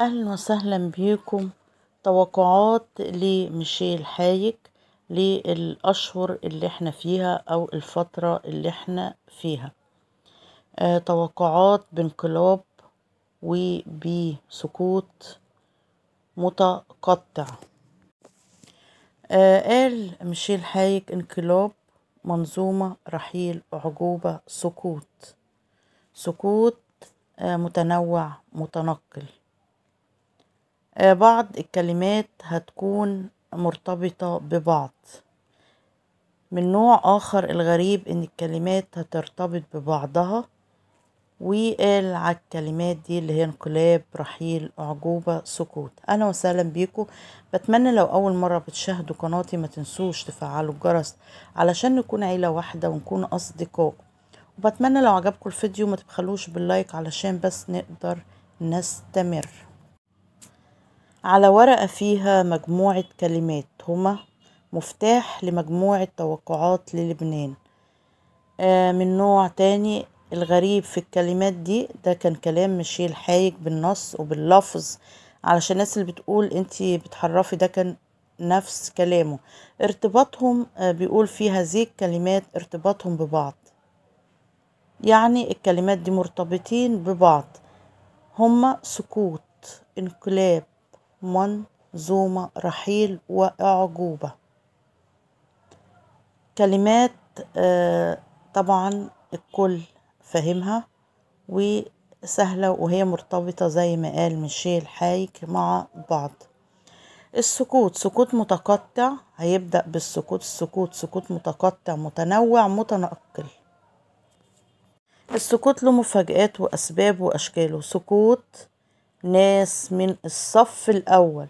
اهلا وسهلا بيكم توقعات لميشيل حايك للاشهر اللي احنا فيها او الفترة اللي احنا فيها آه توقعات بانقلاب وبسكوت متقطع آه قال ميشيل حايك انقلاب منظومة رحيل عجوبة سكوت سكوت آه متنوع متنقل آه، بعض الكلمات هتكون مرتبطة ببعض من نوع آخر الغريب إن الكلمات هترتبط ببعضها وقال على الكلمات دي اللي هي انقلاب رحيل أعجوبة سكوت أهلا وسهلا بيكم بتمنى لو أول مرة بتشاهدوا قناتي ما تنسوش تفعلوا الجرس علشان نكون عيلة واحدة ونكون أصدقاء وبتمنى لو عجبكم الفيديو ما تبخلوش باللايك علشان بس نقدر نستمر على ورقة فيها مجموعة كلمات هما مفتاح لمجموعة توقعات للبنان آه، من نوع تاني الغريب في الكلمات دي ده كان كلام مشيل حايك بالنص وباللفظ علشان الناس اللي بتقول انتي بتحرفي ده كان نفس كلامه ارتباطهم آه، بيقول في هذه الكلمات ارتباطهم ببعض يعني الكلمات دي مرتبطين ببعض هما سكوت انقلاب منظومة رحيل وأعجوبة كلمات آه، طبعا الكل فاهمها وسهلة وهي مرتبطة زي ما قال ميشيل حايك مع بعض السكوت سكوت متقطع هيبدأ بالسكوت السكوت سكوت متقطع متنوع متنقل السكوت له مفاجآت وأسباب وأشكاله سكوت ناس من الصف الأول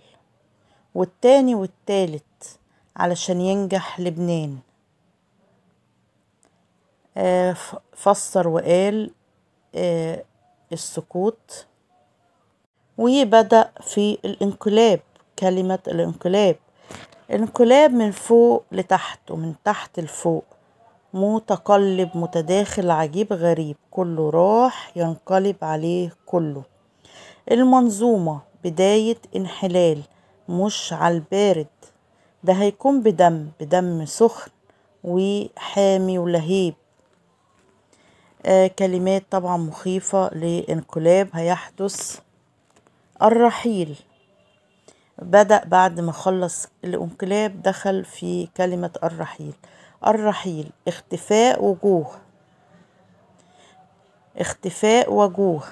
والتاني والتالت علشان ينجح لبنان آه، فسر وقال آه، السكوت وبدأ في الانقلاب كلمة الانقلاب انقلاب من فوق لتحت ومن تحت لفوق متقلب متداخل عجيب غريب كله راح ينقلب عليه كله المنظومة بداية انحلال مش على البارد ده هيكون بدم بدم سخن وحامي ولهيب آه كلمات طبعا مخيفة لانقلاب هيحدث الرحيل بدأ بعد ما خلص الانقلاب دخل في كلمة الرحيل الرحيل اختفاء وجوه اختفاء وجوه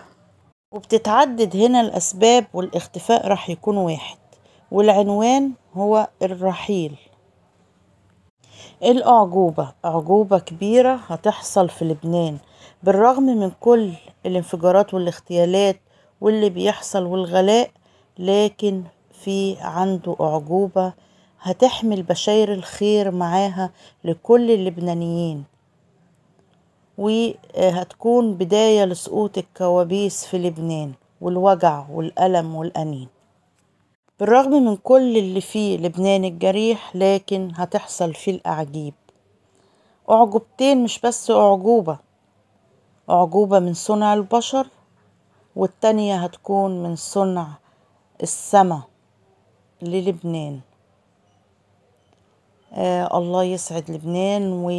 وبتتعدد هنا الأسباب والاختفاء راح يكون واحد والعنوان هو الرحيل إيه الأعجوبة أعجوبة كبيرة هتحصل في لبنان بالرغم من كل الانفجارات والاغتيالات واللي بيحصل والغلاء لكن في عنده أعجوبة هتحمل بشاير الخير معاها لكل اللبنانيين وهتكون بداية لسقوط الكوابيس في لبنان والوجع والألم والأنين بالرغم من كل اللي فيه لبنان الجريح لكن هتحصل فيه الأعجيب أعجوبتين مش بس أعجوبة أعجوبة من صنع البشر والتانية هتكون من صنع السماء للبنان آه الله يسعد لبنان و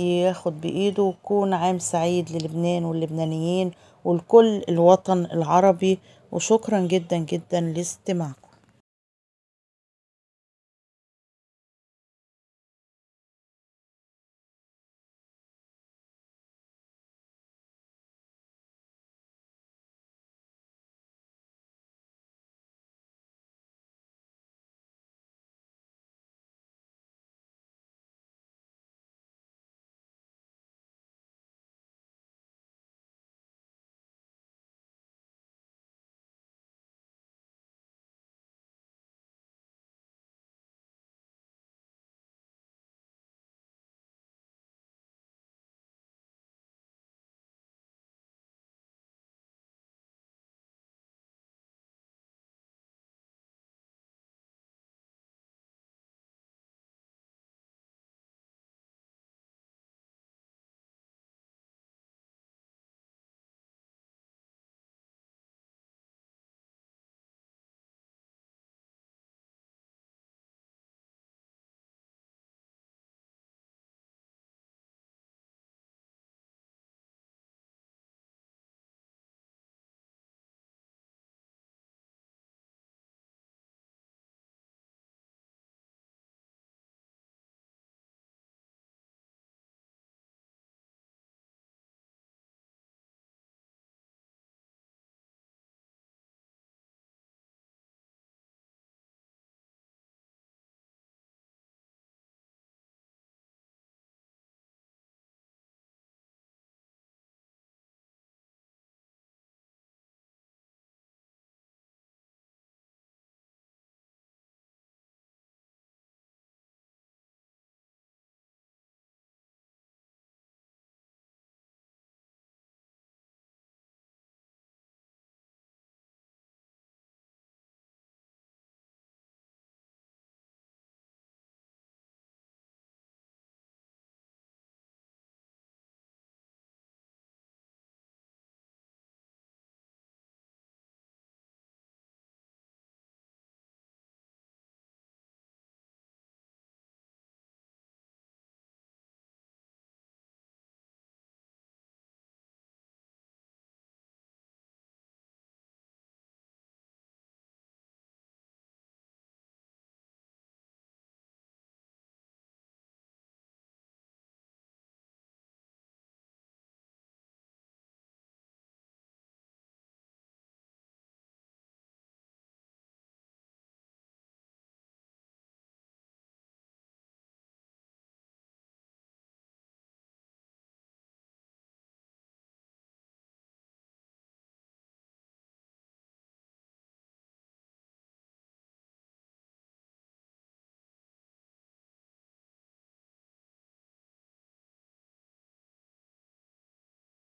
ياخد بإيده وكون عام سعيد للبنان واللبنانيين ولكل الوطن العربي وشكرا جدا جدا لاستماعكم